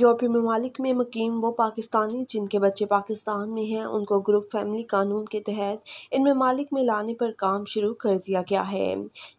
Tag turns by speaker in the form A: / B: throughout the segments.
A: यूरोपीय ममालिक में मुकीम वो पाकिस्तानी जिनके बच्चे पाकिस्तान में हैं उनको ग्रुप फैमिली कानून के तहत इन ममालिक में लाने पर काम शुरू कर दिया गया है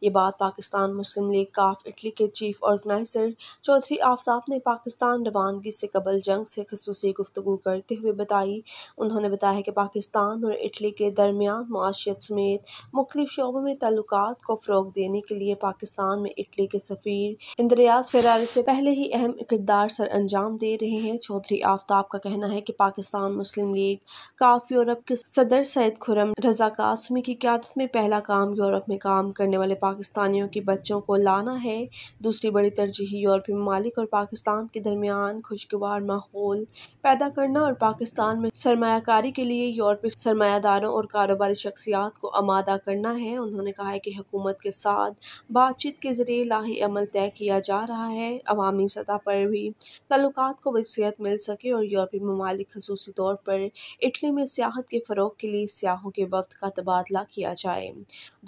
A: ये बात पाकिस्तान मुस्लिम लीग काफ इटली के चीफ ऑर्गेनाइजर चौधरी आफ्ताब ने पाकिस्तान रवानगी से कबल जंग से खसूसी गुफ्तु करते हुए बताई उन्होंने बताया कि पाकिस्तान और इटली के दरमियान माशियत समेत मुख्तु शोबों में तल्लक को फ़रोग देने के लिए पाकिस्तान में इटली के सफी इंद्रयाज फरारे से पहले ही अहम किरदार सर अंजाम बयान दे रहे हैं चौधरी आफ्ताब का कहना है कि पाकिस्तान मुस्लिम लीग काफ यूरोप के सदर सैद खुरम रजा कासमी की क्यादत में पहला काम यूरोप में काम करने वाले पाकिस्तानियों के बच्चों को लाना है दूसरी बड़ी तरजीह यूरोपी ममालिक और पाकिस्तान के दरमियान खुशगवार माहौल पैदा करना और पाकिस्तान में सरमाकारी के लिए यूरोपी सरमायादारों और कारोबारी शख्सियात को आमादा करना है उन्होंने कहा है कि हुकूमत के साथ बातचीत के जरिए लाही अमल तय किया जा रहा है अवामी सतह पर भी तल्लक मुलाकात को वसीयत मिल सके और यूरोपी ममालिक खसूसी तौर पर इटली में सियाहत के फ़रोग के लिए सियाहों के वक्त का तबादला किया जाए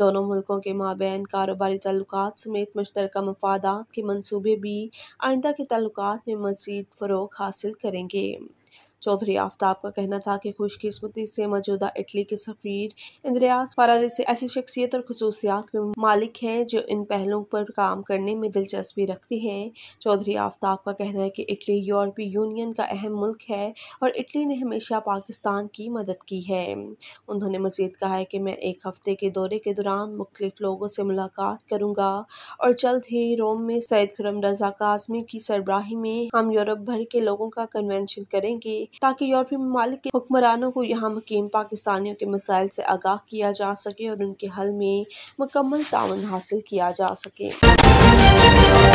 A: दोनों मुल्कों के माबेन कारोबारी तल्लक समेत मुश्तर मफादात के मनसूबे भी आइंदा के तल्लक में मज़ीद फ़रोग हासिल करेंगे चौधरी आफ्ताब का कहना था कि खुशकिस्मती से मौजूदा इटली के सफ़ीर इंद्रयास फरारी से ऐसी शख्सियत और खसूसियात के मालिक हैं जो इन पहलों पर काम करने में दिलचस्पी रखती हैं चौधरी आफ्ताब का कहना है कि इटली यूरोपीय यूनियन का अहम मुल्क है और इटली ने हमेशा पाकिस्तान की मदद की है उन्होंने मजीद कहा है कि मैं एक हफ्ते के दौरे के दौरान मुख्तफ लोगों से मुलाकात करूँगा और जल्द ही रोम में सैद करम रजा काजमी की सरबराही में हम यूरोप भर के लोगों का कन्वेंशन करेंगे ताकि यूरोपीय ममालिक के हुक्मरानों को यहाँ मुकीम पाकिस्तानियों के मसाइल से आगाह किया जा सके और उनके हल में मुकम्मल तावन हासिल किया जा सके